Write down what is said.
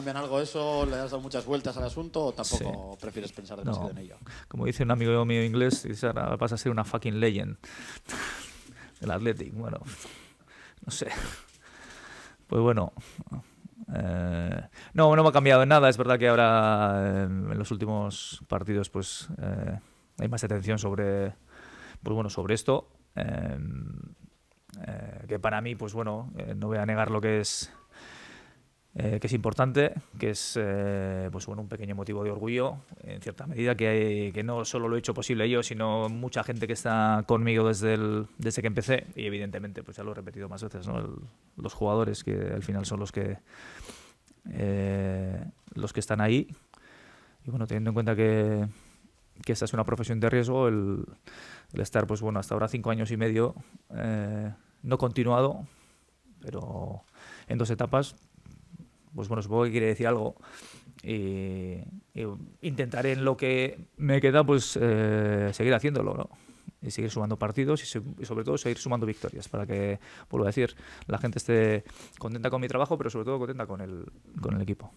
cambian algo eso? ¿Le has dado muchas vueltas al asunto o tampoco prefieres pensar demasiado en ello? Como dice un amigo mío inglés, ahora vas a ser una fucking legend del Athletic. Bueno, no sé. Pues bueno. Eh, no, no me ha cambiado en nada. Es verdad que ahora eh, en los últimos partidos pues eh, hay más atención sobre, pues bueno, sobre esto. que para mí, pues bueno, no voy a negar lo que es eh, que es importante, que es eh, pues, bueno, un pequeño motivo de orgullo, en cierta medida, que, que, no solo lo he hecho posible yo, sino mucha gente que está conmigo desde, desde que empecé, y evidentemente, pues ya lo he repetido más veces, los jugadores que al final son los que, eh, los que están ahí, y bueno, teniendo en cuenta que, que esta es una profesión de riesgo, el, estar, pues bueno, hasta ahora cinco años y medio, no continuado, pero en dos etapas, pues bueno, supongo que quiere decir algo. Y, intentaré en lo que me queda, pues eh, seguir haciéndolo, ¿no? Y seguir sumando partidos y, sobre todo seguir sumando victorias para que, vuelvo a decir, la gente esté contenta con mi trabajo, pero sobre todo contenta con el, con el equipo.